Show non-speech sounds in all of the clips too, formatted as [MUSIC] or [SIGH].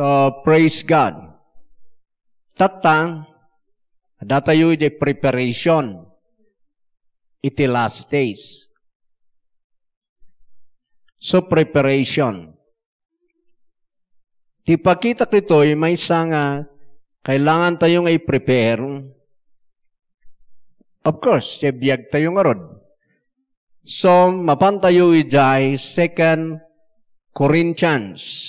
So, praise God. Tatang, datayo iti preparation iti last days. So, preparation. Ti pakita kito, eh, may isang uh, kailangan tayong i-prepare. Of course, eh, biyag tayo nga rod. So, mapantayo ijay eh, 2 Corinthians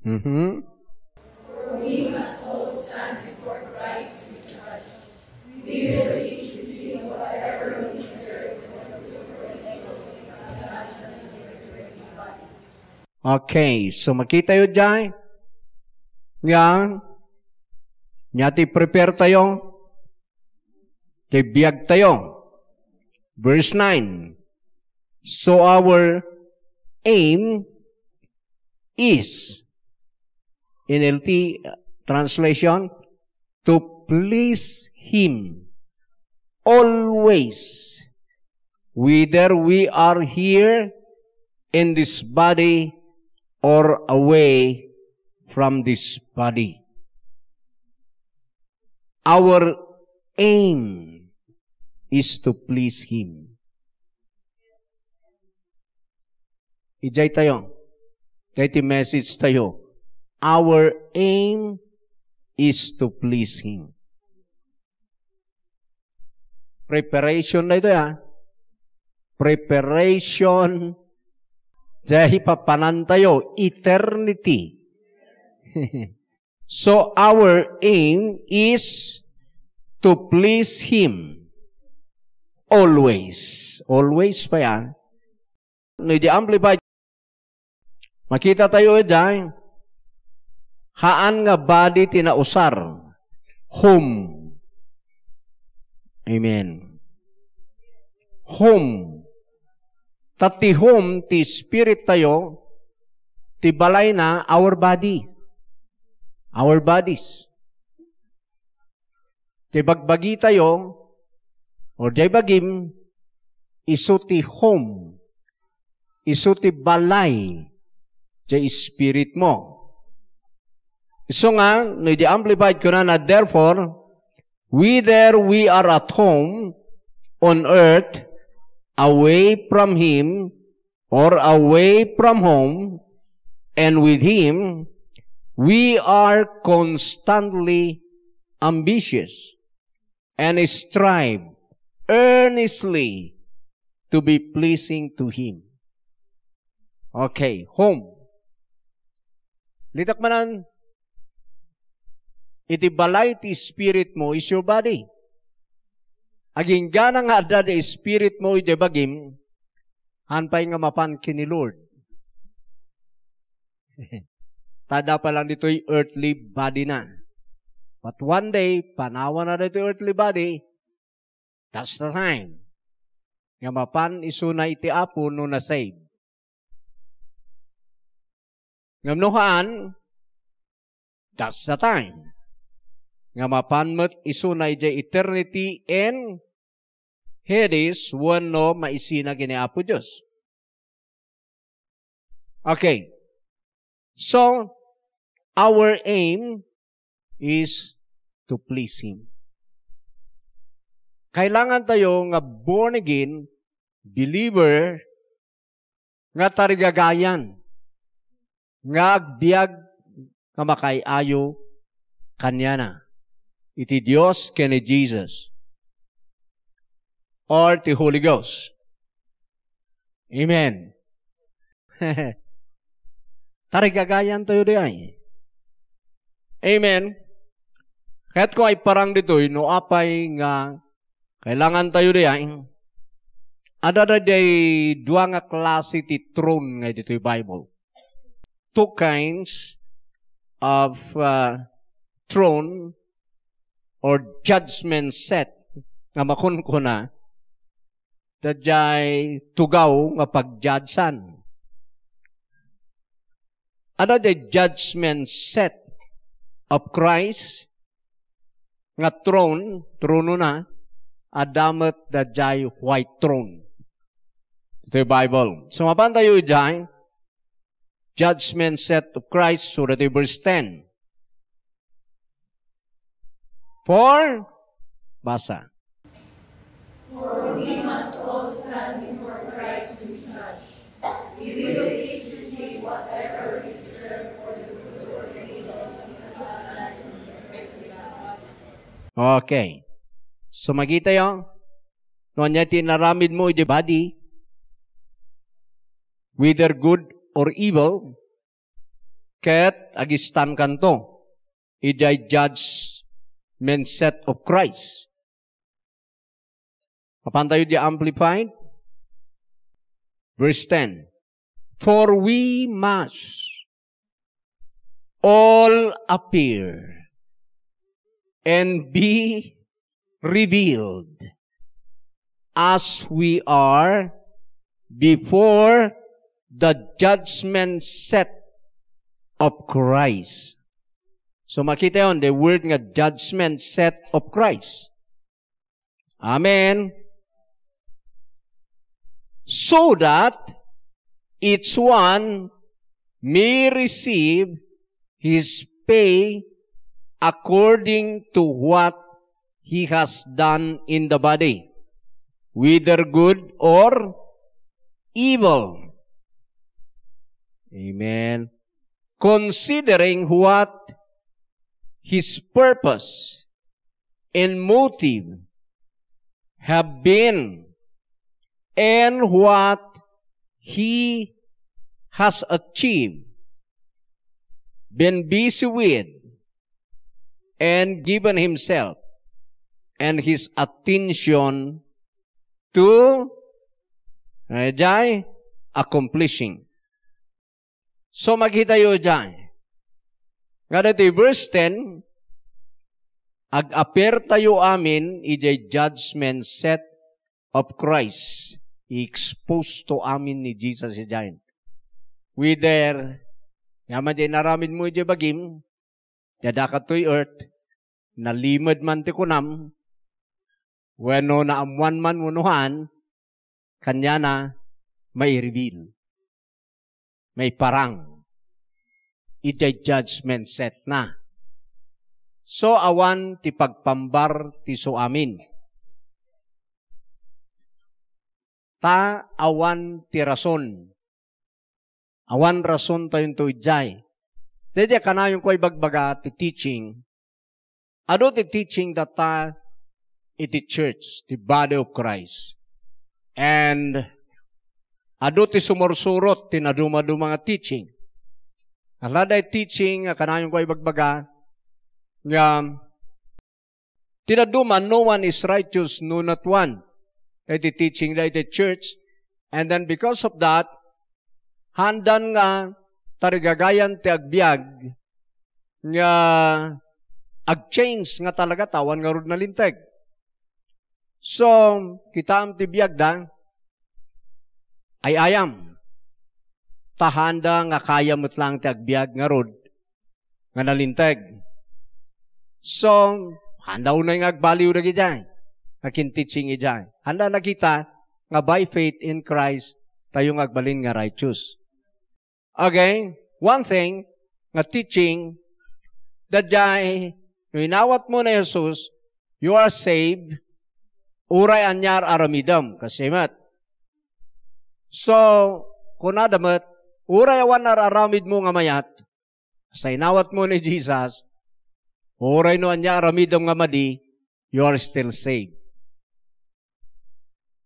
Mm-hmm. For we must all stand before Christ to be judged. We will each receive whatever we deserve Okay, so makita yun dyan. Yan. Nyati prepare tayo. Tibiyag tayo. Verse 9. So our aim is NLT translation, to please Him always, whether we are here in this body or away from this body. Our aim is to please Him. Ijay tayo. Dating message tayo. Our aim is to please Him. Preparation na ito ya. Preparation [LAUGHS] dahil papanan tayo, eternity. [LAUGHS] so our aim is to please Him. Always. Always pa yan. No, the Amplified. Makita tayo eh, dyan, Haan nga body tinausar. Home. Amen. Home. Tati home, ti spirit tayo, ti balay na our body. Our bodies. Ti bagbagi tayo, o di bagim, iso ti home. Iso ti balay, ti spirit mo. So nga, no, amplified ko na na, therefore, whether we are at home on earth, away from Him, or away from home, and with Him, we are constantly ambitious and strive earnestly to be pleasing to Him. Okay, home. Litak manan, iti balay ti spirit mo is your body. Aging gana nga adda ti spirit mo iti bagim, hanpay nga mapan kini Lord. [LAUGHS] Tada pa lang dito'y earthly body na. But one day, panawa na dito earthly body, that's the time. Nga mapan isuna iti apo no na save. Ngamnuhaan, that's the time nga mapanmat isunay jay eternity and Hades no maisina kini Apo Dios. Okay. So, our aim is to please Him. Kailangan tayo nga born again, believer, nga tarigagayan, nga agbiag nga makaayo kanya na iti Dios kani Jesus or ti Holy Ghost. Amen. [LAUGHS] gagayan tayo di ay. Amen. Kaya't ko ay parang dito, no apay nga kailangan tayo di ay. Adada day dua nga klase ti throne nga ditoy Bible. Two kinds of uh, throne or judgment set nga makon ko na dadyay tugaw nga pagjudsan. Ano the judgment set of Christ nga throne, trono na, adamat dadyay white throne. The Bible. So mapan tayo judgment set of Christ, surat so verse 10. For, basa. For we must all stand before Christ to be judged. We will each receive whatever we serve for the good or the evil Okay. Sumagi tayo. Noon niya tinaramid mo the body, whether good or evil, ket agistan kanto, ijay judge mindset of Christ. Kapan tayo di amplified? Verse 10. For we must all appear and be revealed as we are before the judgment set of Christ. So makita yon the word nga judgment set of Christ. Amen. So that each one may receive his pay according to what he has done in the body, whether good or evil. Amen. Considering what His purpose and motive have been and what he has achieved, been busy with, and given himself and his attention to Jai, accomplishing. So makita yun dyan, nga dito, verse 10, Ag-appear tayo amin, is a judgment set of Christ. I-expose to amin ni Jesus si Giant. Whether, yaman di naramin mo di bagim, yadakat to'y earth, nalimad man ti kunam, weno na amuan man munuhan, kanya na may reveal. May parang ija-judgment set na. So awan ti pagpambar ti so suamin. Ta awan ti rason. Awan rason tayo to ijay. Tedya kanayon ko ibagbaga ti teaching. Ado ti teaching data iti church, ti body of Christ. And ado ti sumursurot ti naduma mga teaching. Araday teaching, kanayong ko ibagbaga, nga, tinaduman, no one is righteous, no not one. Iti teaching na iti church. And then because of that, handan nga, tarigagayan ti agbiag, nga, ag-change nga talaga tawan nga rod nalinteg. So, kita am ti biag da, ay ayam tahanda nga kayamot lang ti agbiag nga rod nga nalintag. So, handa unay nga agbaliw na gijay. Akin teaching ijay. Handa na kita, nga by faith in Christ tayo nga agbalin nga righteous. Again, One thing, nga teaching, that jay, inawat mo na Jesus, you are saved, uray anyar aramidam, kasimat. So, kunadamat, Uray awan nararamid mo nga mayat, sa inawat mo ni Jesus, uray no anya aramidom nga madi, you are still saved.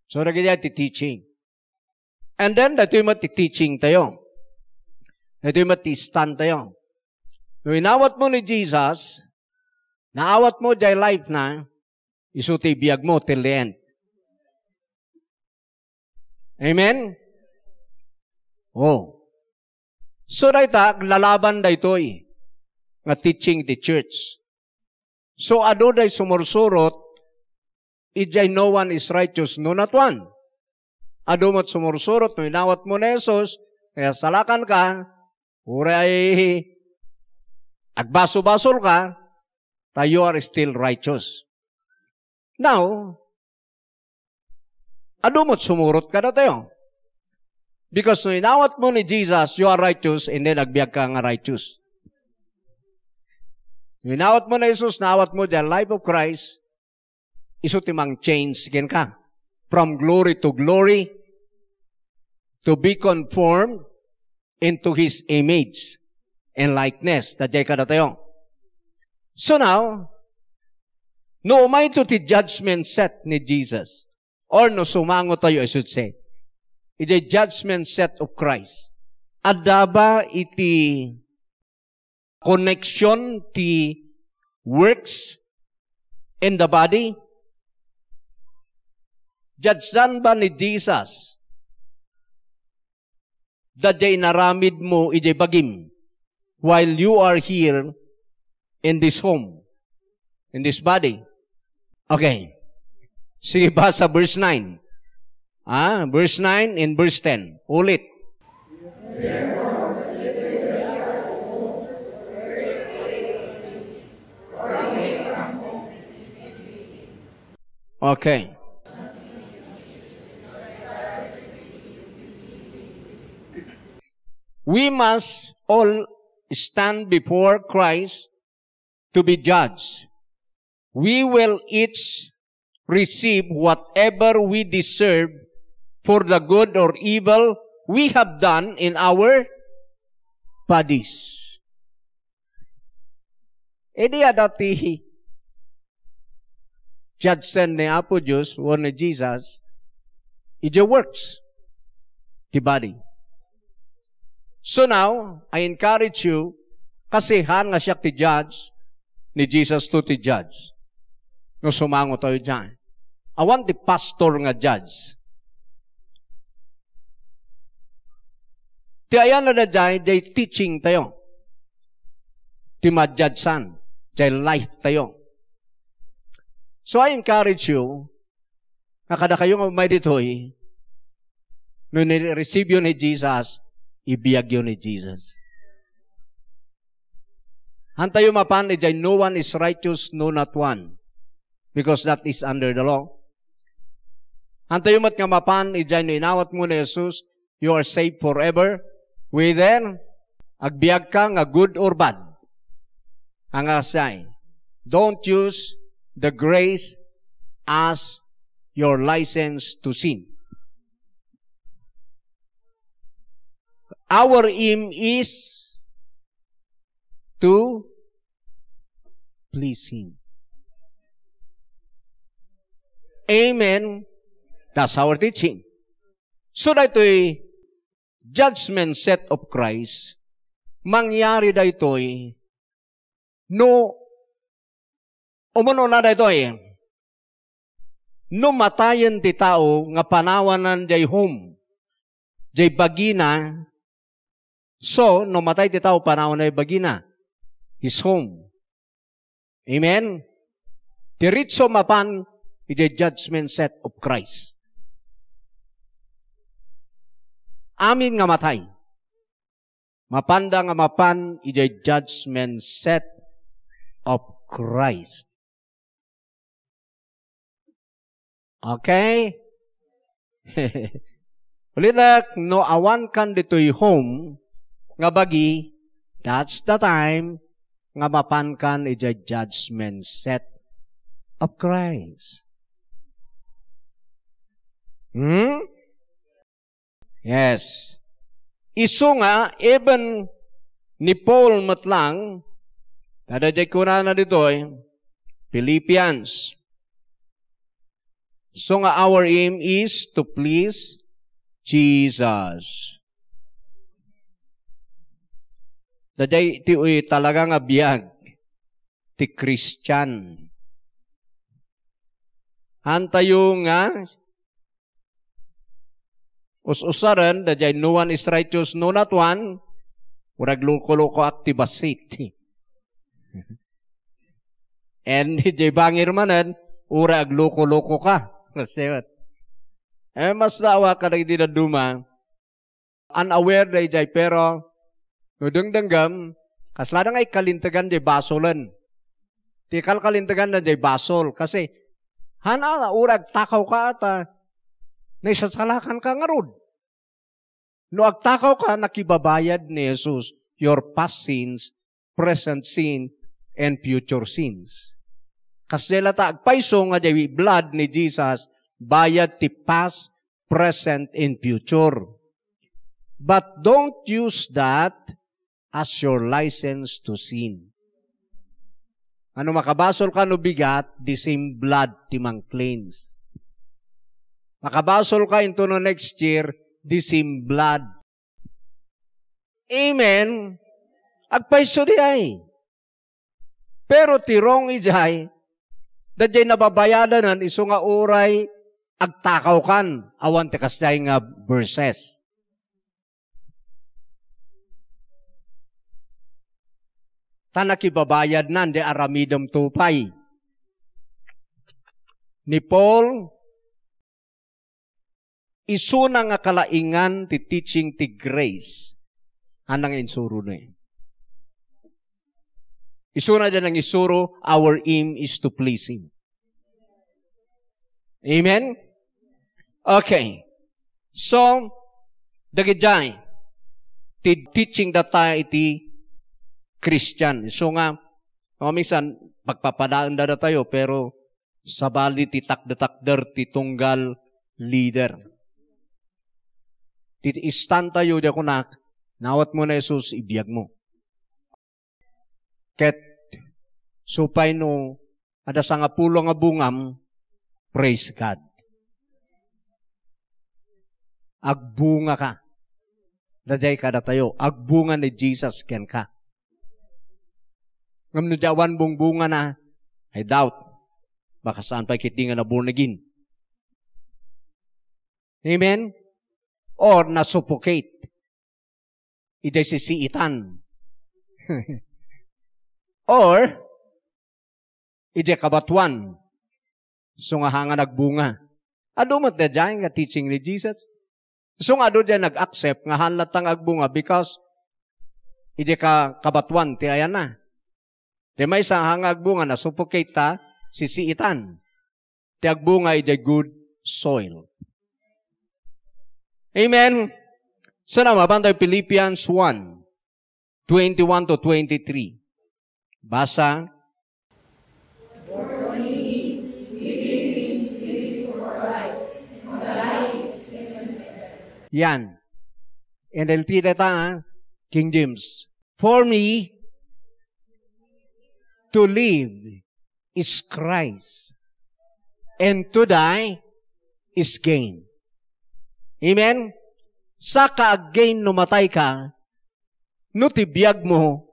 So, nagigaya ti teaching. And then, dato'y mati teaching tayo. Dato'y mati stand tayo. No inawat mo ni Jesus, naawat mo jay life na, iso biag mo till the end. Amen? Oh. So dayta ah, lalaban daytoy eh, nga teaching the church. So ado day sumursurot ijay no one is righteous no not one. Ado mo't sumursurot no inawat mo na Jesus kaya salakan ka uray agbaso-basol ka tayo are still righteous. Now, ado mo't sumurot ka na tayo. Because no inawat mo ni Jesus, you are righteous, and then agbiag ka nga righteous. Inawat mo na Jesus, naawat mo the life of Christ, iso timang change ken ka. From glory to glory, to be conformed into His image and likeness. Tadjay ka na tayo. So now, no umay to the judgment set ni Jesus, or no sumango tayo, I should say, It's a judgment set of Christ. Adaba iti connection ti works in the body? Judgean ba ni Jesus? Daday naramid mo ijay bagim while you are here in this home, in this body. Okay. Sige basa verse 9? Ah, verse 9 and verse 10. it. Okay. We must all stand before Christ to be judged. We will each receive whatever we deserve for the good or evil we have done in our bodies. Idi Judge judgment ni Apo Diyos ni Jesus is works, the body. So now, I encourage you, kasi han nga siya ti-judge, ni Jesus to ti-judge. No sumango tayo dyan. I want the pastor nga judge. Ti ayan na daday, day teaching tayo. Ti madjadsan, day life tayo. So I encourage you, na kada kayong may ditoy, no receive yun ni Jesus, ibiyag yun ni Jesus. Hantayo mapan, day no one is righteous, no not one. Because that is under the law. Hantayo mat nga mapan, day no inawat mo na Jesus, you are saved forever, Whether agbiag ka nga good or bad. Ang asay. Don't use the grace as your license to sin. Our aim is to please Him. Amen. That's our teaching. So that we judgment set of Christ, mangyari da ito'y no umuno na da ito'y no matayan ti tao nga panawanan day home day bagina so no matay ti tao panawanan day bagina his home amen ti mapan iti judgment set of Christ Amin nga matay. Mapanda nga mapan ijay judgment set of Christ. Okay? [LAUGHS] Ulitak, no awan kan dito'y home, nga bagi, that's the time, nga mapan kan ijay judgment set of Christ. Hmm? Yes. Iso nga, even ni Paul matlang, dadajay ko na na dito eh, Philippians. So nga, our aim is to please Jesus. Daday ti talaga nga biyag ti Christian. Hantayo nga us-usaran, jay no one is righteous, no not one, urag loko-loko akti basit. [LAUGHS] And [LAUGHS] jay bangir manan, urag loko-loko ka. Nasibat. Eh, mas naawa ka na hindi na duma. Unaware na dajay, pero nudungdanggam, kasladang ay kalintagan dajay basolan. Tikal kalintagan na dajay basol. Kasi, hanala, urag takaw ka ata, naisasalakan ka nga rod. No agtakaw ka, nakibabayad ni Jesus your past sins, present sin, and future sins. Kas Kasdela ta agpaiso nga dawi blood ni Jesus bayad ti past, present, and future. But don't use that as your license to sin. Ano makabasol ka no bigat, the same blood timang cleanse. Makabasol ka into no next year, blood. Amen. Agpaiso di ay. Pero tirong ijay, dadya nababayadanan, iso nga uray, agtakaw kan, awan ti kasday nga verses. Tanakibabayad nan, di aramidom tupay. Ni Paul, Isuna nga kalaingan ti teaching ti grace. Anang insuro na Isuna dyan ang isuro, our aim is to please Him. Amen? Okay. So, dagijay, ti teaching data iti Christian. So nga, mga minsan, pagpapadaan da tayo, pero sa bali ti takdatakder ti tunggal leader titiistanta tayo di kunak, nawat mo na Jesus, ibiyag mo. Ket, supay no, ada sa nga pulo nga bungam, praise God. Agbunga ka. Dajay ka tayo. Agbunga ni Jesus ken ka. Ngam no jawan bungbunga na, ay doubt, baka saan pa kitinga na born again. Amen? or na-suffocate. Ito'y sisiitan. [LAUGHS] or, ije kabatuan. So nga hanga nagbunga. Adumot na dyan nga teaching ni Jesus. So nga do dyan nag-accept nga halatang agbunga because ije ka kabatuan ti ayan na. Di may isang hanga agbunga na suffocate ta sisiitan. Ti agbunga ije good soil. Amen? Salamat. Bantay Philippians 1, 21 to 23. Basa. Yan. NLT na ta, ah. King James. For me, to live is Christ, and to die is gain. Amen? Saka again numatay ka, no tibiyag mo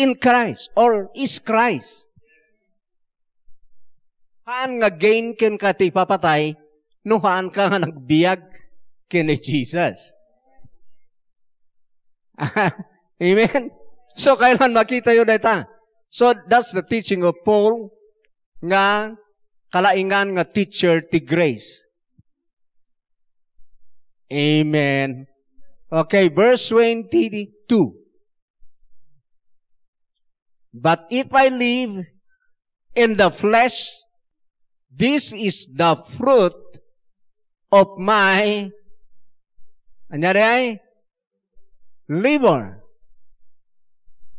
in Christ or is Christ. Haan nga gain ken ka ti papatay, no haan ka nga nagbiag ken Jesus. [LAUGHS] Amen? So, kailan makita yun ita? So, that's the teaching of Paul nga kalaingan nga teacher ti grace. Amen. Okay, verse 22. But if I live in the flesh, this is the fruit of my anyari ay? labor.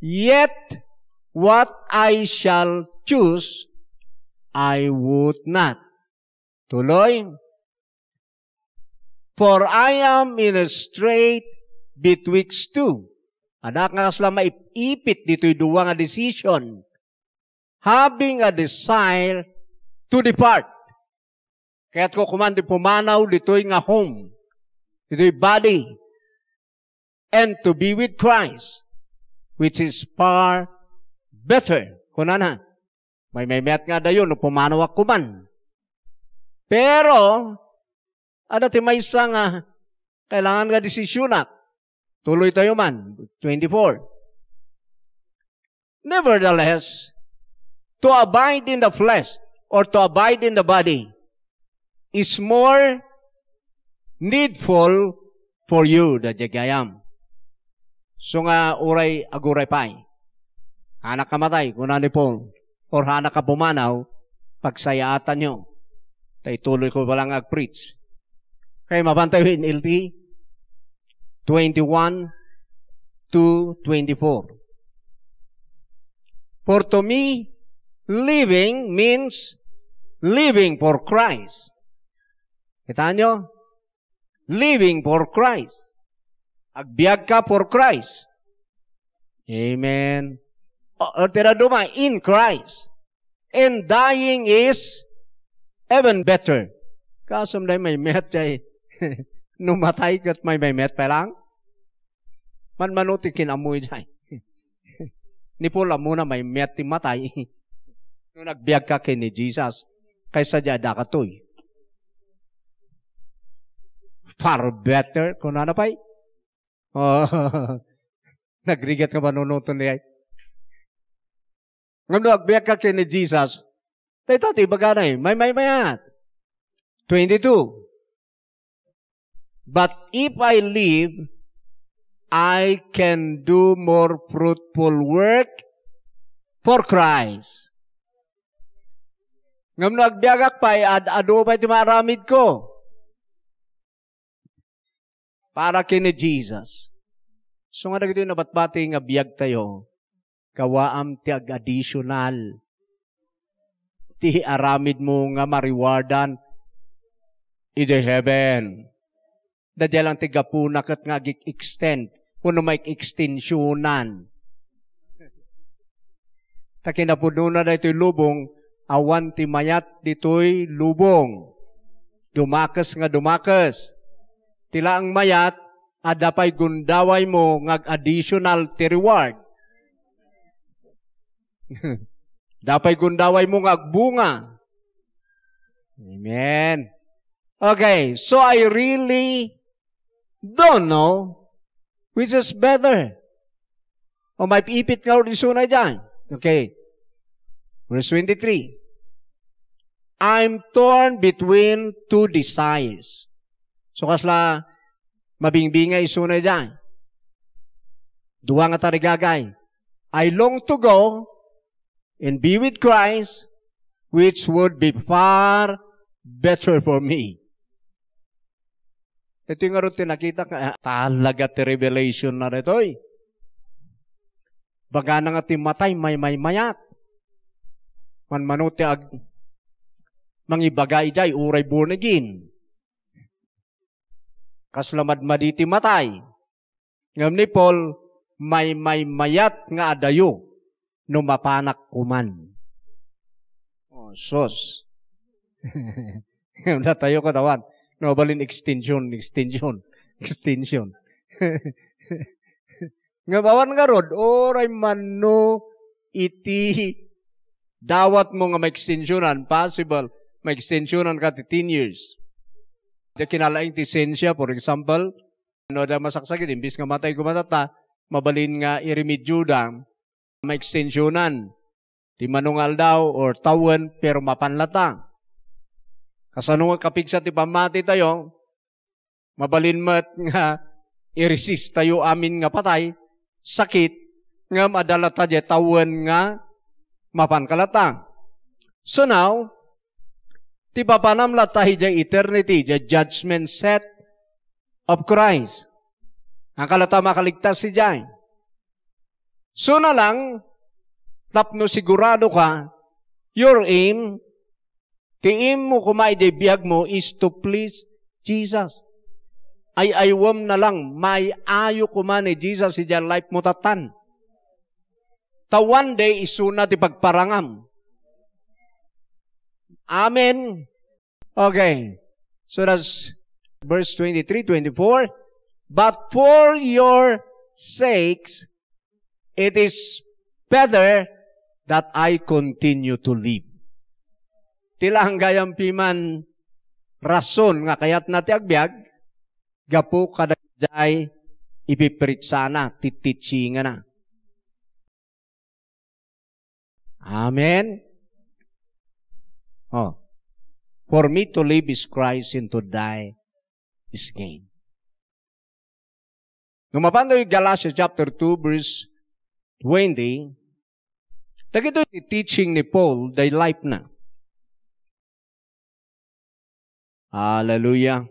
Yet what I shall choose, I would not. Tuloy, For I am in a strait betwixt two. Anak nga sila maipit dito'y duwa nga decision. Having a desire to depart. Kaya't ko kumandi pumanaw dito'y nga home. Dito'y body. And to be with Christ. Which is far better. Kunanan. May may met nga dayon, no pumanaw ako man. Pero, Ada ti maysa nga ah, kailangan nga desisyonak. Tuloy tayo man, 24. Nevertheless, to abide in the flesh or to abide in the body is more needful for you da jagayam. So nga uray aguray pay. Hanak kamatay, kunan ni Paul. Or hanak ka pumanaw, pagsayaatan nyo. Tay tuloy ko palang ag-preach. Kaya mabantayo in LT 21 24. For to me, living means living for Christ. Kita nyo? Living for Christ. Agbiag ka for Christ. Amen. Or tiraduma, in Christ. And dying is even better. Kaso may met chay [LAUGHS] numatay kat may may met [LAUGHS] met man manuti dai ni may ti matay [LAUGHS] no nagbiag ka ni Jesus kaysa ใครสัจดากตุย far better kung ano pa oh, nagrigat ka ba nunuto niya ngayon nagbiyak ka kini Jesus tayo tati baga na eh, may may mayat 22 But if I live, I can do more fruitful work for Christ. Ngam no agdiagak pa, eh, ad ano pa ito maramid ko? Para kini Jesus. So nga nagito yung nabatbati nga biyag tayo, kawaam ti ag-additional. Ti aramid mo nga mariwardan, ijay heaven. Dadya lang tiga punak at nga extend Puno may extensionan. Takinapununa na ito'y lubong, awan ti mayat dito'y lubong. Dumakas nga dumakas. Tila ang mayat, adapay gundaway mo ngag additional ti reward. [LAUGHS] Dapay gundaway mo ngag bunga. Amen. Okay, so I really don't know which is better. O may ipit nga rin sunay dyan. Okay. Verse 23. I'm torn between two desires. So kasla mabingbingay sunay dyan. Duwa nga tarigagay. I long to go and be with Christ, which would be far better for me. Ito yung aron tinakita ka, ah, talaga ti revelation na rito eh. Baga na nga ti matay, may may mayat. Manmanuti ag mangibagay jay, uray bunigin. Kaslamad maditi matay. Ngam ni Paul, may may mayat nga adayo, no mapanak kuman. Oh, sos. Wala [LAUGHS] tayo katawan. No, extension, extension, [LAUGHS] extension. [LAUGHS] nga bawan nga rod, oray man no, iti dawat mo nga ma-extensionan, possible, ma-extensionan ka 10 years. Di kinalaing ti sensya, for example, no da masaksakit, imbis nga matay kumatata, mabalin nga iremedyo da, ma-extensionan. Di manungal daw or tawen, pero mapanlatang. Kasano nga kapigsa ti pamati tayo, mabalin mat nga i-resist tayo amin nga patay, sakit nga madala tayo tawan nga mapankalata. So now, ti papanamla tayo jay eternity, the judgment set of Christ. Ang kalata makaligtas si jay. So na lang, tapno sigurado ka, your aim Tiim mo kumay de biyag mo is to please Jesus. Ay aywam na lang, may ayo kuman ni Jesus si life mo tatan. Ta one day isuna ti pagparangam. Amen. Okay. So that's verse 23, 24. But for your sakes, it is better that I continue to live tilang gayampi piman rason nga kayat nati agbyag, gapo kadagay ipipiritsana, tititsinga na. Amen? Oh. For me to live is Christ and to die is gain. Numapando yung Galatians chapter 2 verse 20, Dagito yung teaching ni Paul, day life na. Hallelujah.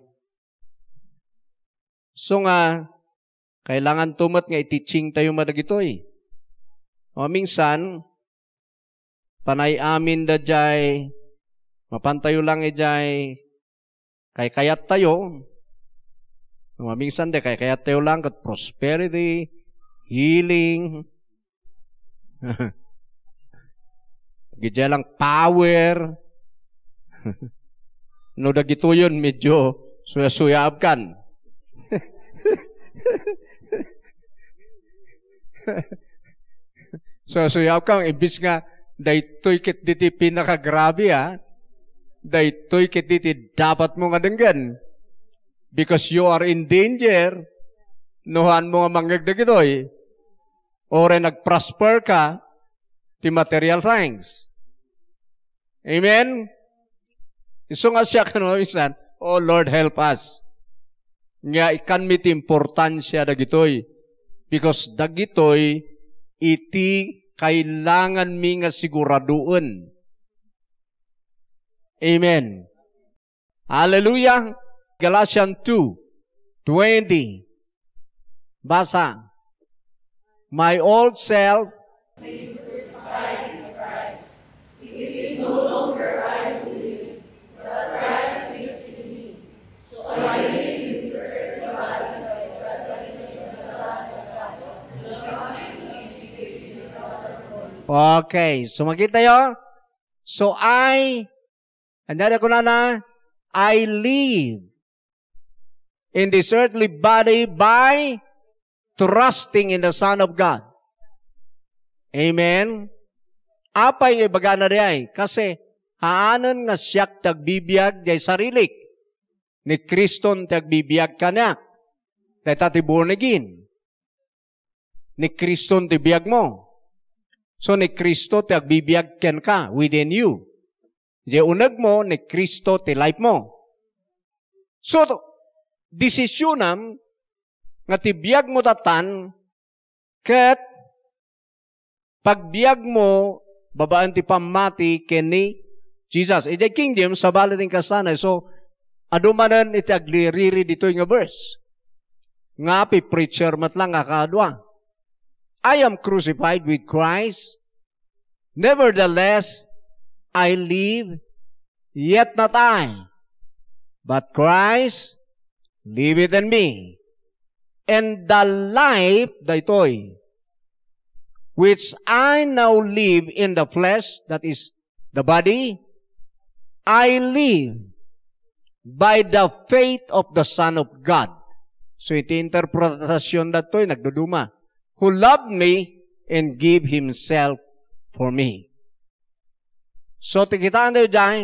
So nga, kailangan tumat nga i-teaching tayo madagitoy. O minsan, panay amin da jay, mapantayo lang e jay, kay kayat tayo, o minsan de kay kayat tayo lang kat prosperity, healing, [LAUGHS] gidya lang power, [LAUGHS] No dagituyon medyo suya kan. so suyaab kan [LAUGHS] ibis nga daytoy ket diti pinakagrabe ha. Daytoy ket diti dapat mo nga denggan. Because you are in danger nuhan mo nga manggagdag itoy. Ore nagprosper ka ti material things. Amen? Isunga siya kanulisan, Oh Lord, help us. Nga ikan miti importansya dagitoy. Because dagitoy, iti kailangan mi nga siguraduon. Amen. Hallelujah. Galatians 2, 20. Basa. My old self Amen Okay, sumagit tayo. So I, andada ko na na, I live in this earthly body by trusting in the Son of God. Amen? Apay nga baga na riyay, kasi haanan nga siyak tagbibiyag day sarilik, ni Kriston tagbibiyag ka na, tayo tatiborn again, ni Kriston tibiyag mo. So ni Kristo ti agbibiagken ka within you. Di unag mo ni Kristo ti life mo. So, desisyonam nga ti biag mo tatan ket pagbiag mo babaan ti pamati ni Jesus. Iti e kingdom sa balating kasanay. So, adumanan iti agliriri dito nga verse. Nga pi preacher matlang akadwa. I am crucified with Christ. Nevertheless, I live, yet not I, but Christ liveth in me. And the life, daytoy, which I now live in the flesh, that is the body, I live by the faith of the Son of God. So iti-interpretasyon na ito, nagduduma who loved me and gave himself for me. So, tikitaan tayo dyan,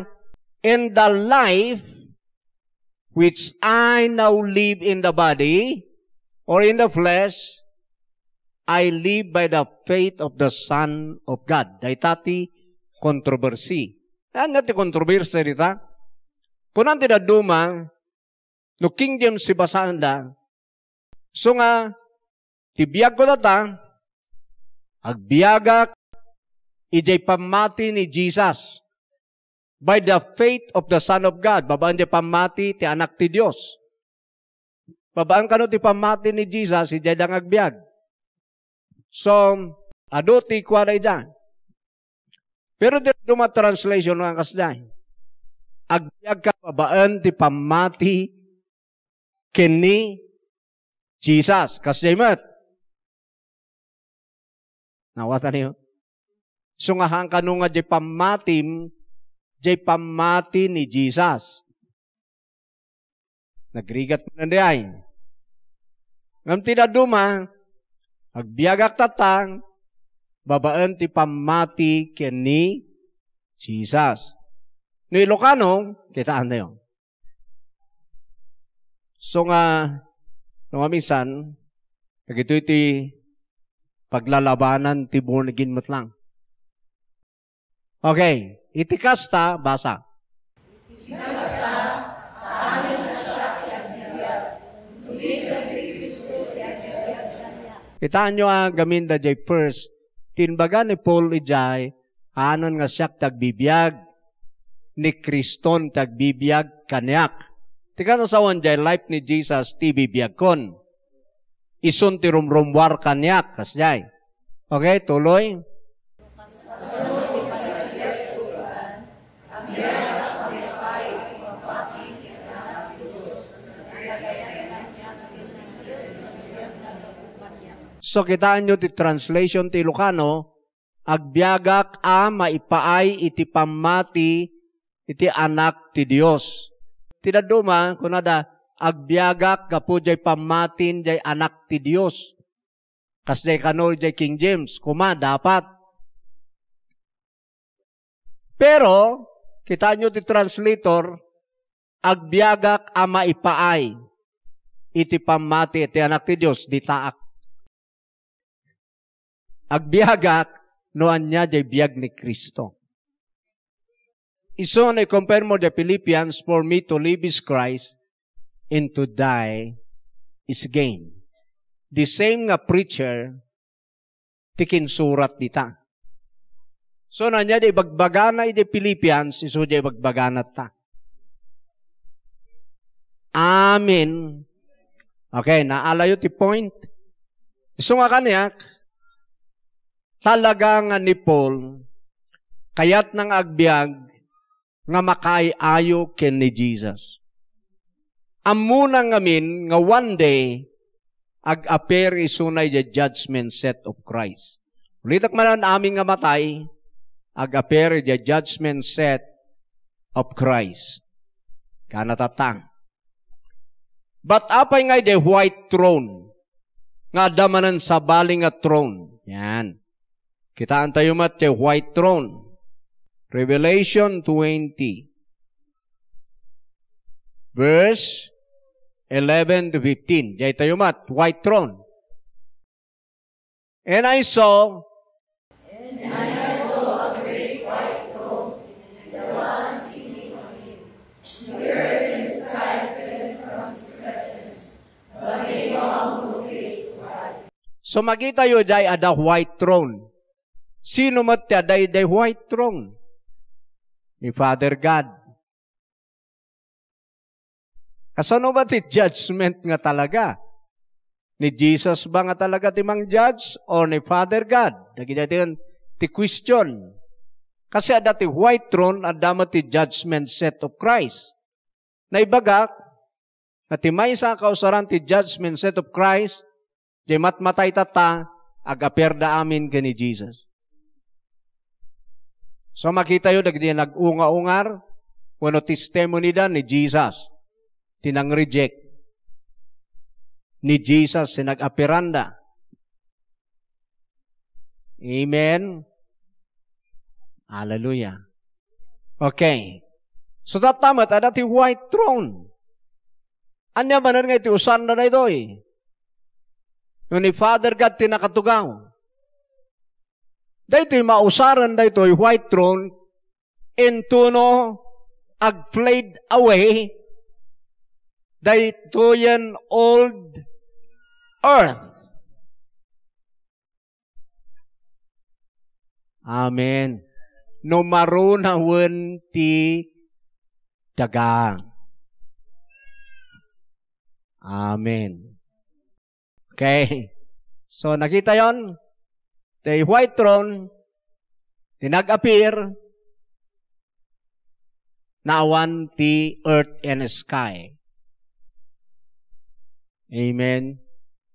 in the life which I now live in the body or in the flesh, I live by the faith of the Son of God. Daitati controversy. Yan nga ti controversy dita. Kunan ti daduma, no kingdom James si basaan so nga, ti biag ko data, agbiagak, ijay pamati ni Jesus. By the faith of the Son of God, babaan di pamati ti anak ti Dios. Babaan kano ti pamati ni Jesus, ijay dang agbiag. So, ado ti kwa na Pero di duma translation ng kasday. Agbiag ka babaan ti pamati kini Jesus. Kasday mat Nawata niyo? Sungahan so, kanunga jay pamatim, jay pamati ni Jesus. Nagrigat mo na diay. Ngam tinaduma, agbiagak tatang, babaan ti pamati ken ni Jesus. No Ilocano, kitaan na yun. So nga, nung aminsan, nagito iti Paglalabanan ti born again matlang. Okay. Itikasta, basa. Itikasta, sa amin na siya iagniwag. Luligan ni Kristo iagniwag kanya. Itaan nyo ang ah, gaminda jay first. Tinbaga ni Paul ijay, anan nga siya tagbibiyag, ni Kriston tagbibiyag kanyak. Tika na sa jay life ni Jesus, ti bibiyag kon. isun ti rumrumwar kanyak kasjay. Okay, tuloy. So kitaan nyo ti translation ti Lucano, agbyagak a maipaay iti pamati iti anak ti Dios. duma, kunada, agbyagak kapo jay pamatin jay anak ti Dios. Kas jay kanol jay King James, kuma dapat. Pero, kita nyo ti translator, agbyagak ama ipaay, iti pamati iti anak ti Dios, di taak. Agbyagak, noan niya jay biyag ni Kristo. Iso na compare mo the Philippians, for me to live is Christ, and to die is gain. The same nga preacher, tikin surat dita. So na niya, di bagbagana iti Philippians, iso di bagbaganat ta. Amen. Okay, naalayo ti point. So nga kaniyak, talaga nga ni Paul, kayat nang agbiag, nga makaayayo ken ni Jesus. Amuna amin nga one day, ag-appear isunay the judgment set of Christ. Ulitak manan aming nga matay, ag-appear the judgment set of Christ. Kanatatang. But apay nga the white throne, nga damanan sa baling nga throne. Yan. Kitaan tayo mat the white throne. Revelation 20. Verse 11 to 15. Diyan tayo mat, white throne. And I saw, And I saw a great white throne, there was a city on it. The earth and the sky fell from his So makita yo jay ada white throne. Sino mat day day white throne? Ni Father God. Kasano ba ti judgment nga talaga? Ni Jesus ba nga talaga ti mang judge o ni Father God? Nagita ti question. Kasi ada ti white throne, adama ti judgment set of Christ. Na ibaga, na ti may sa kausaran ti judgment set of Christ, di matmatay tata, agaperda amin ka ni Jesus. So makita yun, nag-unga-ungar, wano testimony dan ni Jesus tinang-reject ni Jesus sinag nag-aperanda. Amen? Hallelujah. Okay. So that tatamat ada ti white throne. Anya manan nga iti usan na ito eh. Yung ni Father God tinakatugaw. Dahito yung mausaran dahito yung white throne into no ag-flayed away Daituyan old earth. Amen. No marunawen ti dagang. Amen. Okay. So nakita yon the white throne tinag-appear naawan ti earth and sky. Amen?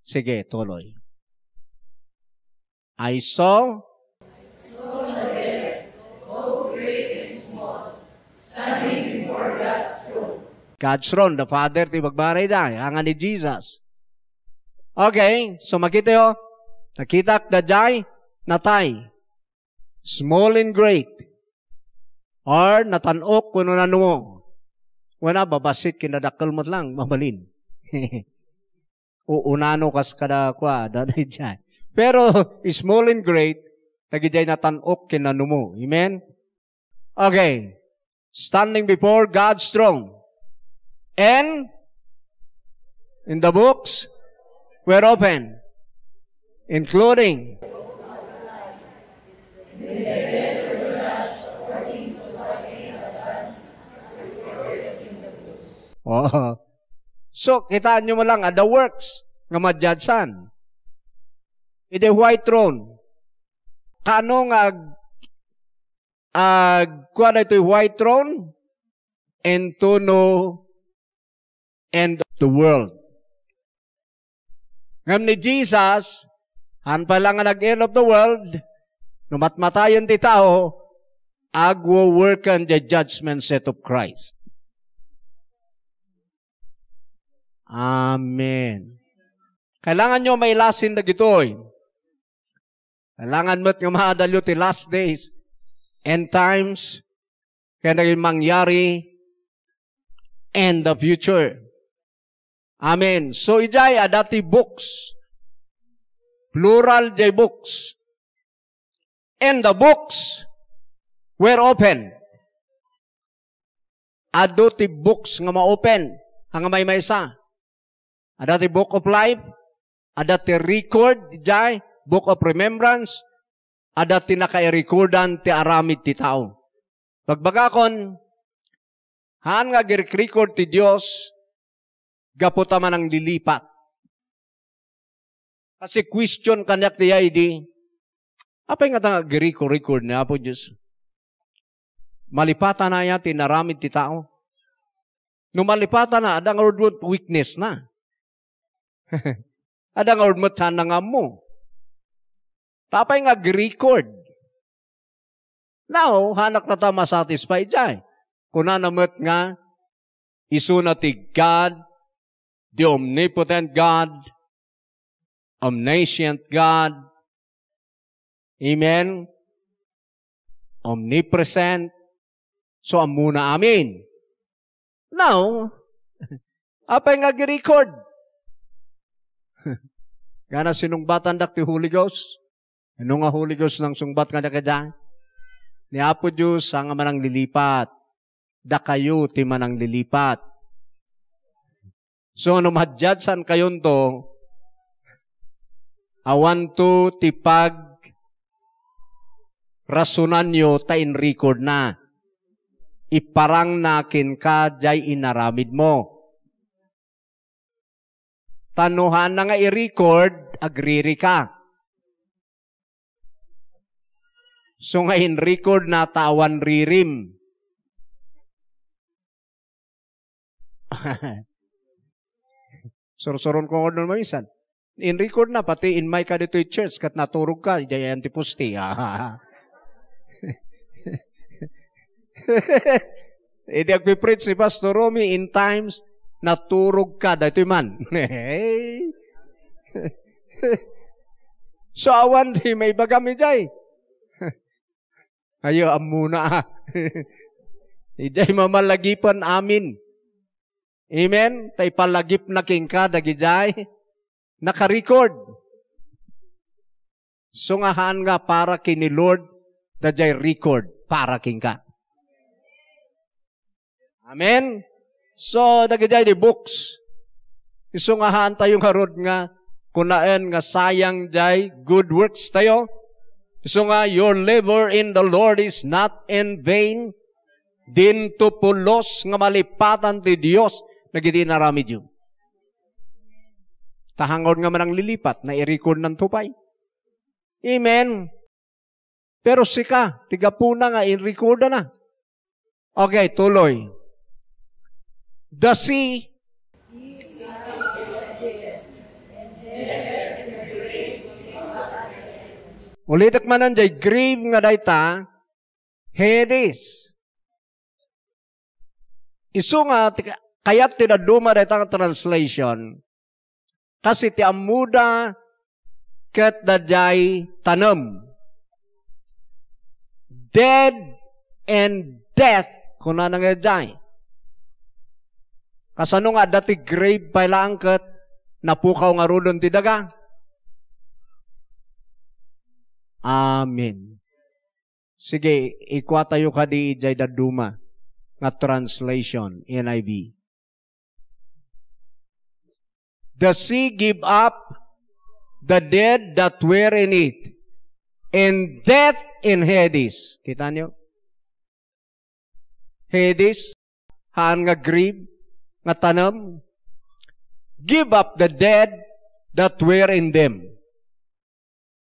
Sige, tuloy. I saw God's throne, the Father, ti bagbaray da, hanga ni Jesus. Okay, so makita yo, nakita daday, natay, small and great, or natanok kuno na numo. Wala, babasit kinadakal mo lang, mabalin. [LAUGHS] uunano kas kada kwa, [LAUGHS] daday dyan. Pero, small and great, lagi nagiday natanok kinanumo. Amen? Okay. Standing before God strong. And, in the books, were open, including [LAUGHS] Oh, So, kitaan nyo mo lang, ah, the works nga madjadsan. In the white throne, Kanong ag ag kuha na ito'y white throne and to no end of the world. Ngam ni Jesus, han pa lang nag end of the world, numatmatayon ti tao, agwo work on the judgment set of Christ. Amen. Kailangan nyo may lasin na gitoy. Kailangan mo't nga maadalyo ti last days and times kaya naging mangyari and the future. Amen. So, ijay adati books. Plural jay books. And the books were open. Adoti books nga ma-open. Ang may maysa ada the book of life, ada adati record jay, book of remembrance, ada naka-recordan ti aramid ti tao. Pagbagakon, han nga record ti Dios gaputa man ang lilipat. Kasi question kanyak ti ID, apay nga record ni Apo Diyos. Malipata na yan, tinaramid ti tao. Nung malipata na, adang road witness na. [LAUGHS] Adang ormot sana nga mo. Tapay nga record. Now, hanak na ta masatisfy jay. Kunanamot nga, isuna ti God, the omnipotent God, omniscient God, Amen? Omnipresent. So, amuna amin. Now, [LAUGHS] apay nga record [LAUGHS] Gana sinungbatan dak ti Holy Ghost. Ano nga Holy Ghost nang sungbat nga dakadang? E Ni Apo Diyos ang manang lilipat. Da kayo ti manang lilipat. So ano madjadsan kayon to, want to tipag pag rasunan nyo ta in record na. Iparang nakin ka jay inaramid mo tanuhan na nga i-record, agriri ka. So nga in-record na tawan ririm. Sursuron [LAUGHS] ko nga naman minsan. In-record na, pati in my ka dito church, kat naturog ka, diyan tipusti. Hindi [LAUGHS] eh, e, agpipreach si Pastor Romy in times Naturog ka, dahito man. so [LAUGHS] [LAUGHS] awan di may bagami jay. [LAUGHS] Ayo amuna. Ah. Ijay mamalagipan amin. Amen? Tay palagip na ka, dagijay. Nakarecord. Sungahan nga para kini Lord, dagijay record para king ka. Amen? So, nagajay di books. Iso nga haan tayo nga rod nga, kunaen nga sayang jay, good works tayo. Iso nga, your labor in the Lord is not in vain. Din to pulos nga malipatan ti Dios nagiti narami Diyo. Tahangod nga manang lilipat na irikod ng tupay. Amen. Pero sika, tiga po na nga, irikoda na. Okay, tuloy the sea. Ulit man nandiay, grave nga dayta, Hades. Iso nga, kaya tinaduma dayta ang translation, kasi ti amuda ket daday tanem. Dead and death, kuna nangyayay. Kasano nga dati grave pala angkat, napukaw nga rulon ti daga? Amen. Sige, ikwa tayo ka di jay daduma nga translation, NIV. The sea give up the dead that were in it, and death in Hades. Kita nyo? Hades, haan nga grave, nga tanom, give up the dead that were in them.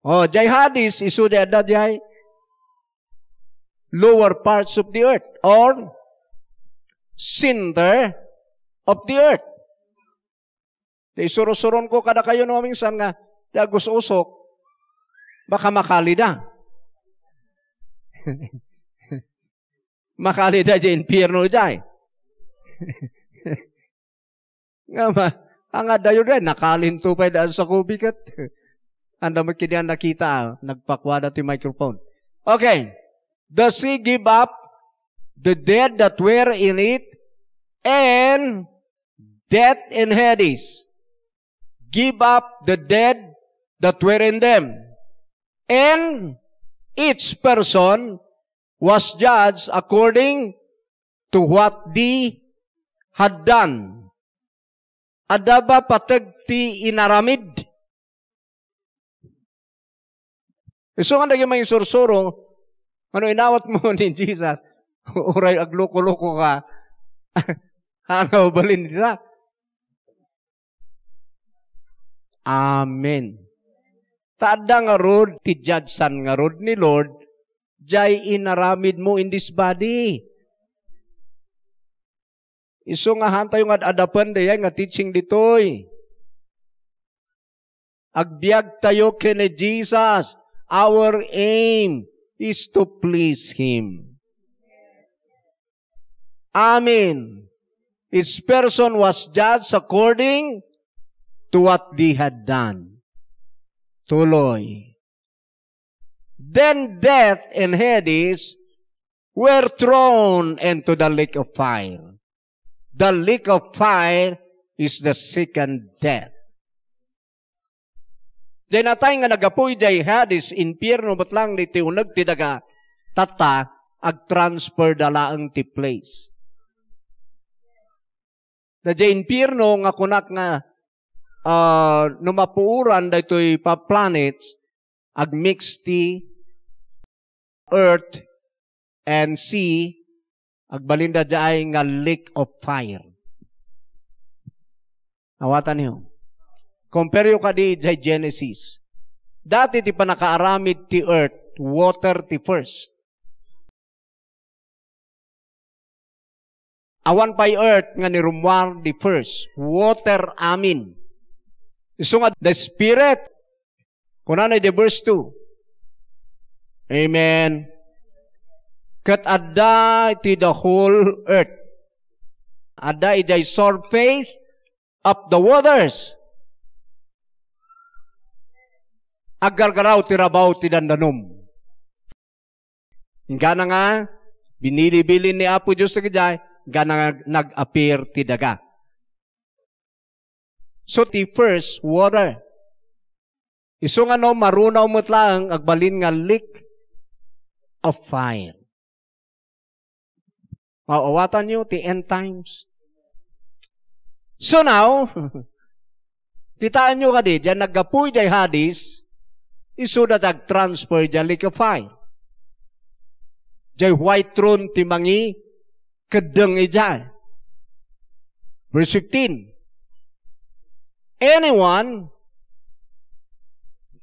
Oh, jay hadis isu na jay lower parts of the earth or cinder of the earth. Di suron ko kada kayo no minsan nga dagus usok baka makalida. makalida makali [LAUGHS] jay impierno jay. [LAUGHS] nga ma, ang adayo rin, nakalinto pa daan sa kubikat. Anda mo kini nakita, ah. nagpakwada ti microphone. Okay. Does he give up the dead that were in it and death in Hades? Give up the dead that were in them. And each person was judged according to what the haddan adaba patagti inaramid. So nga naging may sursurong, ano inawat mo [LAUGHS] ni Jesus, uray agloko-loko ka, [LAUGHS] hanaw balin nila. Amen. Taada nga rod, tijadsan nga rod ni Lord, jay inaramid mo in this body. Iso nga hantayo nga adapan daya nga teaching ditoy. Agbiag tayo kini Jesus. Our aim is to please Him. Amen. Each person was judged according to what they had done. Tuloy. Then death and Hades were thrown into the lake of fire. The lake of fire is the second death. Di natay nga nagapoy jay hadis impyerno batlang ni tiunag ti daga tata ag transfer dala ang ti place. Na jay impyerno nga kunak nga uh, numapuuran daytoy pa planets ag mix ti earth and sea Agbalinda jay nga lake of fire. Awatan niyo. Compare ka di jay Genesis. Dati ti panakaaramid ti earth, water ti first. Awan pa'y earth nga ni rumwar the first, water amin. So nga, the Spirit, kunanay the verse 2. Amen ket adda iti the whole earth. Adda iti surface of the waters. Aggargaraw ti rabaw ti dandanom. Nga na nga, binilibili ni Apo Diyos sa kajay, nga nga nag-appear ti daga. So ti first, water. Iso nga marunaw mo tlaang agbalin nga leak of fire. Oh, what are new? The end times. So now, titaan [LAUGHS] nyo ka di, dyan nagapuy day hadis, iso na transfer dyan likafay. Dyan white throne timangi, kedeng kadang ijay. Verse 15. Anyone,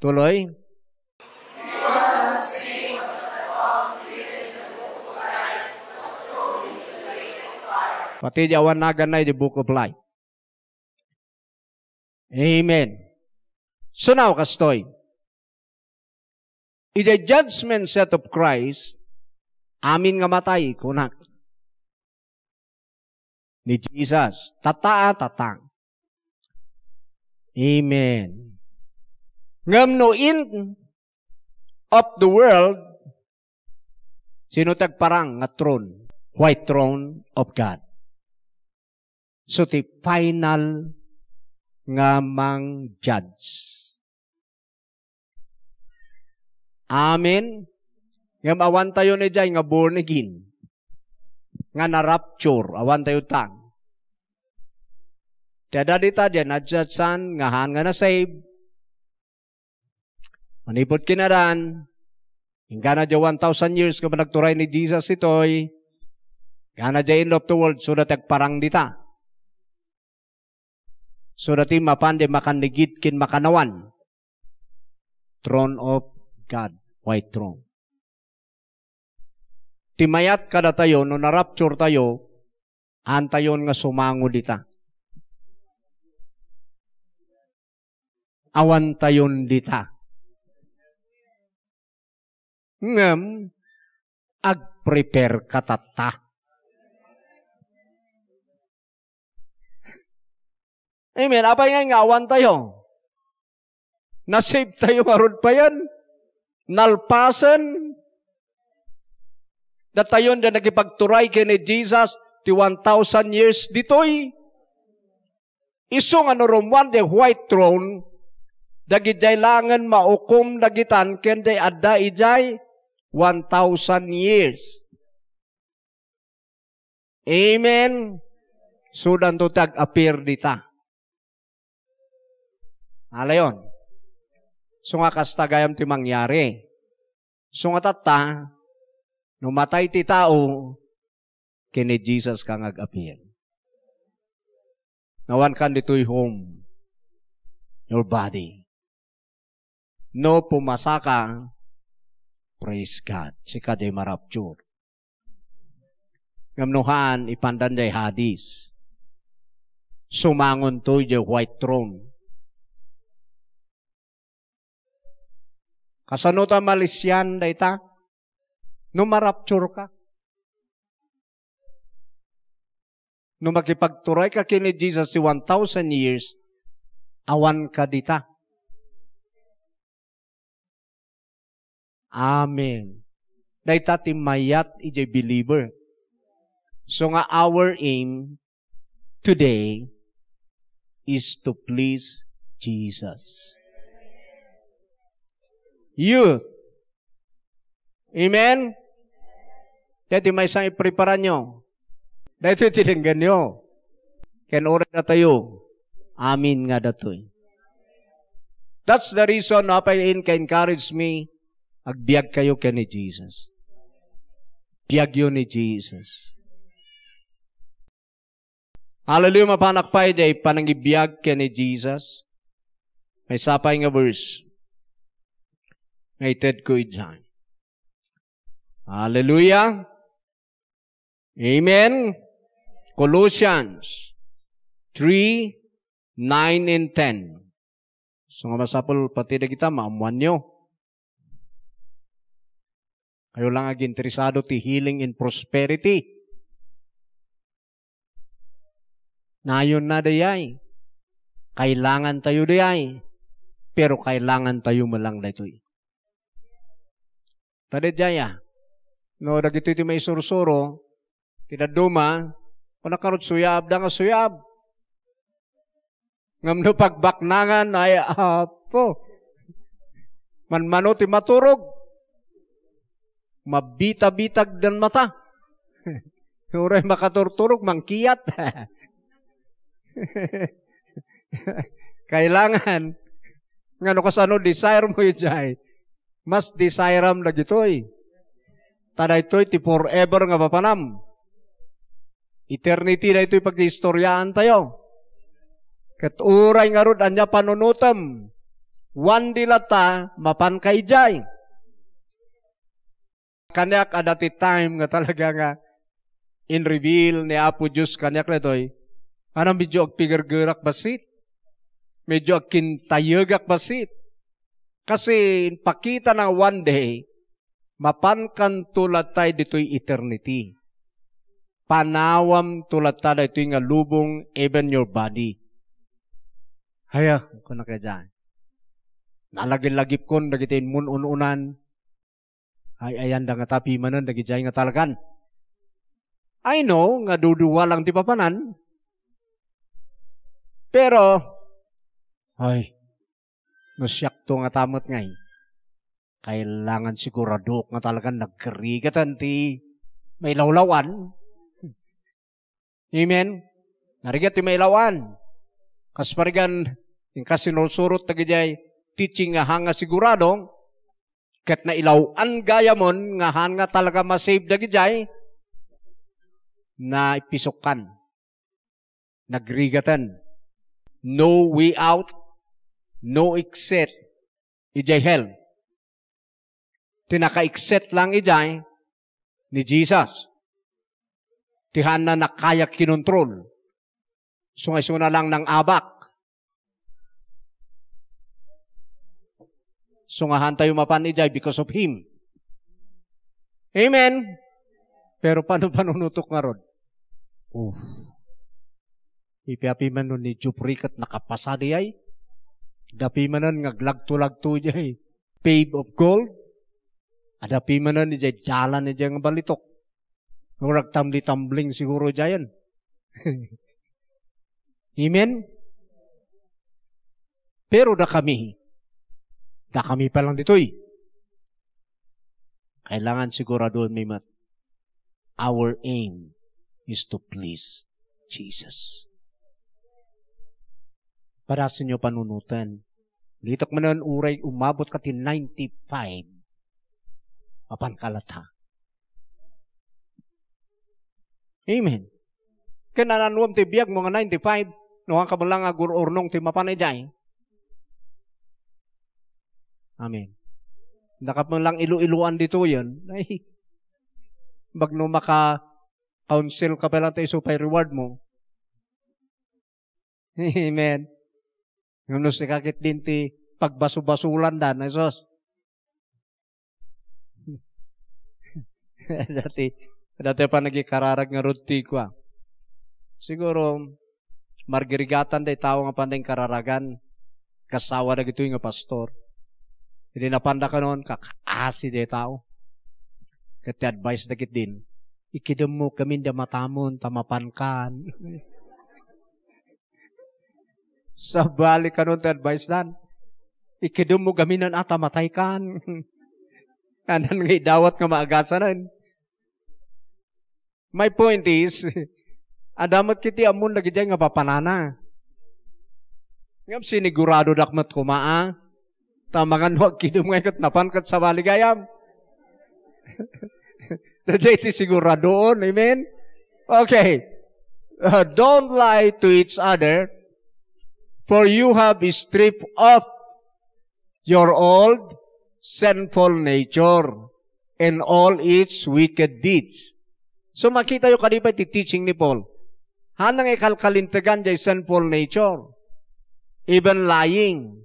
tuloy, Pati diawanagan na the eh, book of life. Amen. So now, kastoy, in the judgment set of Christ, amin nga matay, kunak. Ni Jesus, tataa tatang. Amen. Ngam no in of the world, sino tagparang nga throne, white throne of God. So, the final nga mang judge. Amen. Nga awan tayo ni Jai, nga born again. Nga na-rapture. Awan tayo tang. Tiada dita dyan, nadjadsan, nga han nga na-save. Manipot kinaran. Hingga na dyan 1,000 years kung nagturay ni Jesus ito'y. Nga na dyan in love the world, so datag parang dita surati mapande makanigid kin makanawan. Throne of God, white throne. Timayat kada tayo, no na-rapture tayo, antayon nga sumango dita. Awan tayon dita. Ngam, ag-prepare katata. Amen. Apay nga ngawan tayo. Nasave tayo marod pa yan. Nalpasan. Datayon na nagipagturay kay ni Jesus ti 1,000 years ditoy. Iso nga no Roman de white throne, dagijay langan maukom dagitan ken day adda ijay 1,000 years. Amen. Sudan so, to tag appear dita. Alayon. Sungakasta gayam ti mangyari. Sungatatta, numatay ti tao, kini Jesus kang agapil. Nawan kan dito'y home. Your body. No pumasaka, praise God. Sika di marapture. Ngamnuhan, ipandan day hadis. Sumangon to yung white throne Kasanuta malisyan da ita. No marapture ka. No makipagturay ka kini Jesus si 1,000 years, awan ka dita. Amen. Na ita timayat ijay believer. So nga our aim today is to please Jesus youth. Amen? Kaya may isang iprepara nyo. Dahil ito tilinggan nyo. Kanura na tayo. Amin nga datoy. Eh. That's the reason napailin ka encourage me agbiag kayo ka ni Jesus. Biag yun ni Jesus. Hallelujah, mapanakpay day, panangibiyag ka ni Jesus. May sapay nga verse ngaitid ko dyan. Hallelujah! Amen! Colossians 3, 9 and 10. So nga masapol pati na kita, maamuan nyo. Kayo lang ag interesado ti healing and prosperity. Nayon na dayay. Kailangan tayo dayay. Pero kailangan tayo malang daytoy. Tadidjaya. No, dagito iti may sursuro, tinaduma, o nakarot suyab, da nga suyab. Ngam no pagbaknangan ay apo. Manmano ti maturog. Mabita-bitag dan mata. [LAUGHS] Uray makaturturog, mangkiyat. [LAUGHS] Kailangan, ngano kasano desire mo yun, mas lagi gitu, toy. Tada itu kan ti forever nga papanam. Eternity na ito'y pag-istoryaan tayo. Kat uray nga rod anya panunutam. Wan dilata mapan kaijay. Kanyak adati time nga talaga nga in reveal ni Apo Diyos kanyak na ito'y bijak medyo agpigargerak basit. Medyo agkintayagak basit Kasi pakita na one day, mapankan tulad tayo dito'y eternity. Panawam tulad tayo dito'y nga lubong even your body. Haya, ko na kaya dyan. Nalagilagip kon, nagitin mun ununan. Ay, ayan da nga tapi manan, nagijay nga talagan. I know, nga duduwa lang di papanan. Pero, ay, no siyak to nga tamat ngay. Eh. Kailangan sigurado nga talagang nagkarigatan ti may lawlawan. Hmm. Amen? Narigat yung may lawan. Kasparigan, yung kasinulsurot tagajay, teaching nga hanga siguradong, kat na ilawan gaya mon, nga hanga talaga masave dagijay, na ipisokan, nagrigatan, no way out, No except Ijay hell. tinaka except lang ijay ni Jesus. Tihan na nakaya kinontrol. Sungasuna lang ng abak. Sungahan tayo mapan ijay because of Him. Amen? Pero paano [LAUGHS] panunutok nga ron? Oh. Ipiapi man nun ni Jubrikat nakapasadi ay Dapi manan nga glagto-lagto jay eh. pave of gold. Adapi ah, manan jay jalan jay nga balitok. Ngurag tambli tumbling siguro diyan. [LAUGHS] Amen? Pero da kami, da kami pa lang ditoy. Kailangan sigurado may mat. Our aim is to please Jesus para sa inyo panunutan. Litok man nun uray umabot ka tin 95 mapankalata. Amen. Kinananuam ti biyag mga 95 no ang kabalang agurornong ti mapanayjay. Amen. Nakapalang ilu-iluan dito yun. Ay, bag no maka counsel ka pala tayo so pay reward mo. Amen. Yung si kakit din ti pagbasubasulan dan, Isos. [LAUGHS] dati, dati pa nagikararag ng ruti ko. Siguro, margirigatan day tao nga pandeng kararagan. Kasawa na gito nga pastor. Hindi napanda ka noon, kakaasi day tao. Kati advice na din. Ikidam mo kami da matamon, tamapankan. [LAUGHS] Sa balik kanon ti advice dan. Ikidum mo gaminan at matay kan. [LAUGHS] Anan nga idawat nga maagasanan. My point is, [LAUGHS] adamat kiti amon lagi dyan nga papanana. Ngam sinigurado dakmat kumaa. Tamangan [LAUGHS] wag kidum nga ikot napan kat sa baligayam. Dadya iti siguradoon. Amen? Okay. Uh, don't lie to each other For you have stripped off your old sinful nature and all its wicked deeds. So makita yung kanina iti teaching ni Paul. Hanang ikalkalintagan jay sinful nature. Even lying.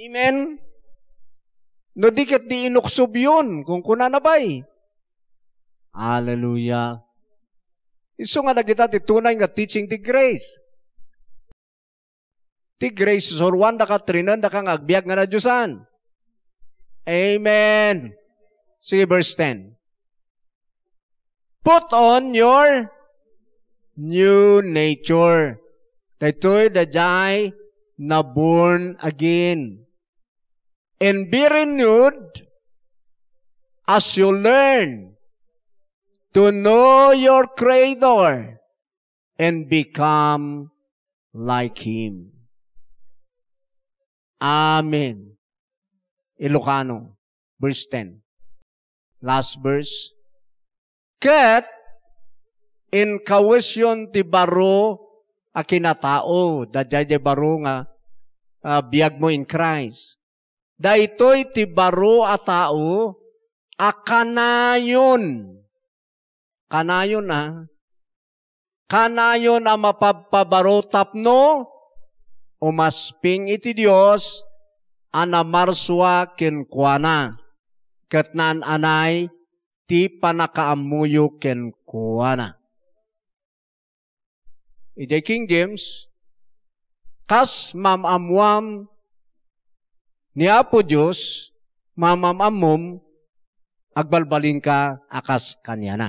Amen? No dikat di inuksob yun kung kuna na ba'y. Hallelujah. Iso nga nagita ti tunay nga teaching ti grace ti grace soruan da ka da kang agbiag nga na Diyosan. Amen. Sige, verse 10. Put on your new nature. Dito'y dajay na born again. And be renewed as you learn to know your Creator and become like Him. Amen. Ilocano, verse 10. Last verse. Ket, in kawesyon ti baro a kinatao, dadya di baro nga uh, biag mo in Christ. Da ito'y ti baro a tao, a kanayon. Kanayon ah. Kanayon a mapagpabaro tapno, umasping iti Dios ana marswa kenkwana. Katnan anay ti panakaamuyo kenkwana. Iti King James, kas mamamuam ni Apo Diyos, mamamamum, agbalbalin ka akas kanya na.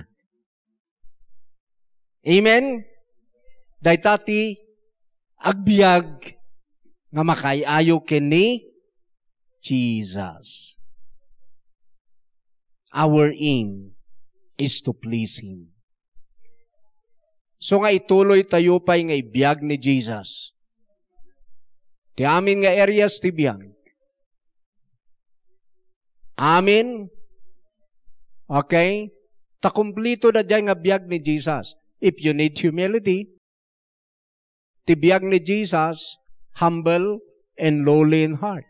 Amen? Dahitati, agbiag, nga makaiayo kini Jesus. Our aim is to please Him. So nga ituloy tayo pa nga ibiyag ni Jesus. Ti amin nga areas ti biyag. Amin. Okay? Takumplito na dyan nga biyag ni Jesus. If you need humility, ti biyag ni Jesus, humble, and lowly in heart.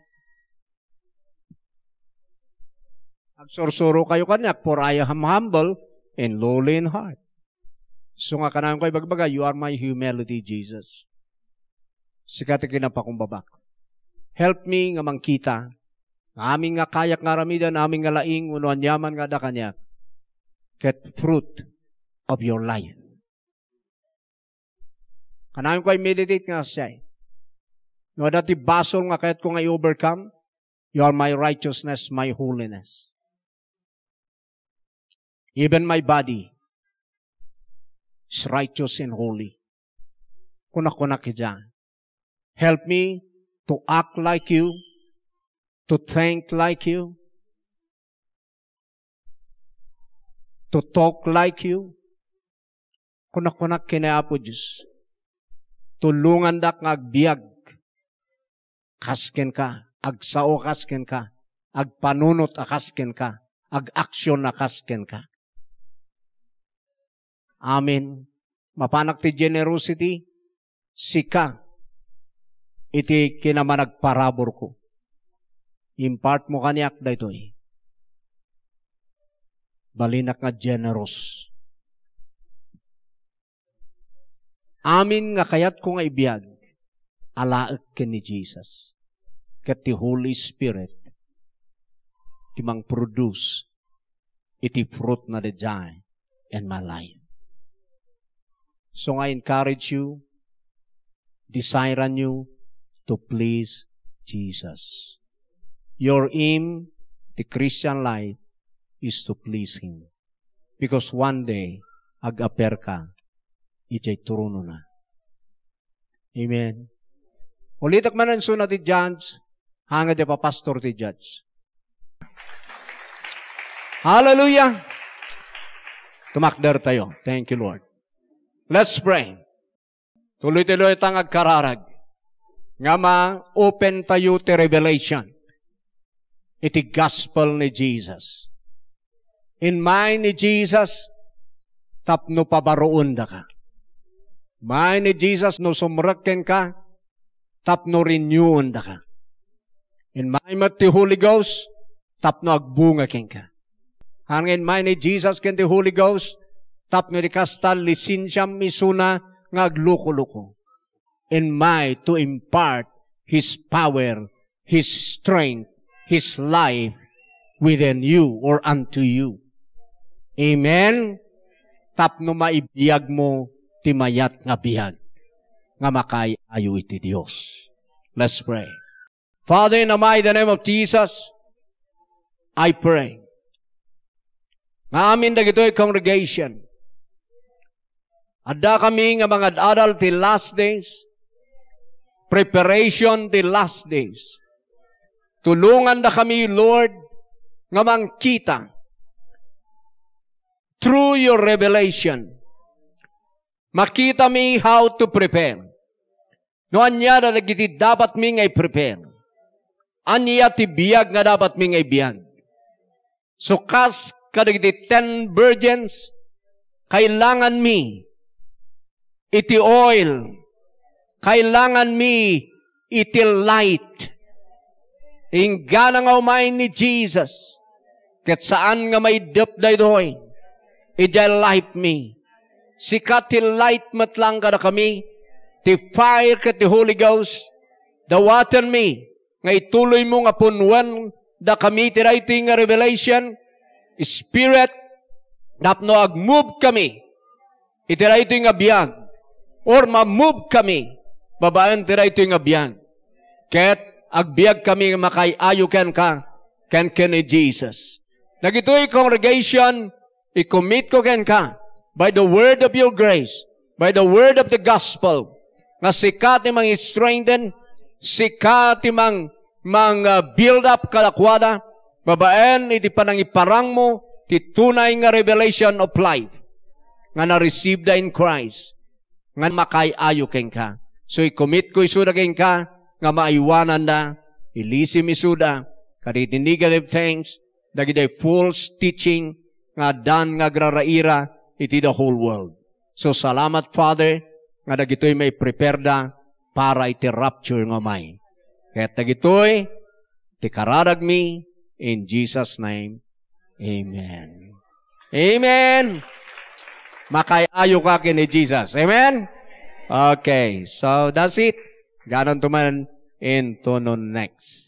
Agsorsoro kayo kanya, for I am humble and lowly in heart. So nga kanayon ko ibagbaga, you are my humility, Jesus. Sikat kinapakumbabak. Help me nga mangkita, nga aming nga kayak nga ramidan, aming nga laing, unuan yaman nga da kanya, get fruit of your life. Kanayon ko meditate nga siya, eh. You are not the basol nga kahit ko nga i-overcome. You are my righteousness, my holiness. Even my body is righteous and holy. Kunak-kunak dyan. Help me to act like you, to think like you, to talk like you. Kunak-kunak kinaapo Diyos. Tulungan dak nga ngagbiag kasken ka, agsao kasken ka, agpanunot akasken ka, agaksyon akasken ka. Amen. Mapanak ti generosity, sika, iti kinamanagparabor ko. Impart mo kaniak daytoy. Eh. Balinak nga generous. Amin nga kayat ko nga ibiyag alaag ken ni Jesus. Ket ti Holy Spirit ti mang produce iti fruit na de dejay in my life. So I encourage you, desire you to please Jesus. Your aim, the Christian life, is to please Him. Because one day, ag-aper ka, iti trono na. Amen. Ulitak man ang sunod ti judge, hanga di pa pastor ti judge. Hallelujah! Tumakder tayo. Thank you, Lord. Let's pray. Tuloy-tuloy tang agkararag. Nga ma, open tayo ti revelation. Iti gospel ni Jesus. In mind ni Jesus, tapno pabaroon da ka. Mind ni Jesus, no sumrakken ka, tapno renewon da ka. In maimat ti Holy Ghost, tapno agbunga ken ka. Hangin my ni Jesus ken the Holy Ghost, tapno di kastal lisinsyam misuna nga agluko-luko. In my to impart His power, His strength, His life within you or unto you. Amen? Tapno maibiyag mo, timayat nga biyag nga makay ayo iti Dios. Let's pray. Father, in the mighty name of Jesus, I pray. Nga amin dagitoy congregation. Adda kami nga mga adal ti last days, preparation ti last days. Tulungan da kami, Lord, nga mangkita through your revelation. Makita mi how to prepare. No anya na nagiti dapat mi ngay prepare. Anya ti biyag nga dapat mi ngay biyag. So kas kada kadagiti ten virgins, kailangan mi iti oil. Kailangan mi iti light. Ingga na nga umain ni Jesus. Kat saan nga may dep day doy. Eh? Ijay light me. Sikat ti light matlang ka na kami ti fire ket the Holy Ghost, dawatan mi, nga ituloy mo nga punwan, da kami ti writing nga revelation, Spirit, napno ag-move kami, iti writing nga biyag, or ma-move kami, babaan ti writing nga biyag. Ket, agbiag kami makayayokan ka, ken ken ni Jesus. Nagito'y congregation, i-commit ko ken ka, by the word of your grace, by the word of the gospel, nga sikat imang strengthen, sikat imang mang uh, build up kalakwada, babaen iti panangiparang mo, ti tunay nga revelation of life, nga na-receive da in Christ, nga makayayo ken ka. So, i-commit ko isuda ken ka, nga maaiwanan da, ilisim isuda, kaditinigan negative things, dagiday false teaching, nga dan nga graraira, iti the whole world. So, salamat, Father, nga dagitoy may prepare da para iti rapture nga may. Kaya tagitoy, ti kararag mi, in Jesus' name, Amen. Amen! Makayayo ka kini Jesus. Amen? Okay, so that's it. Ganon tuman man into no next.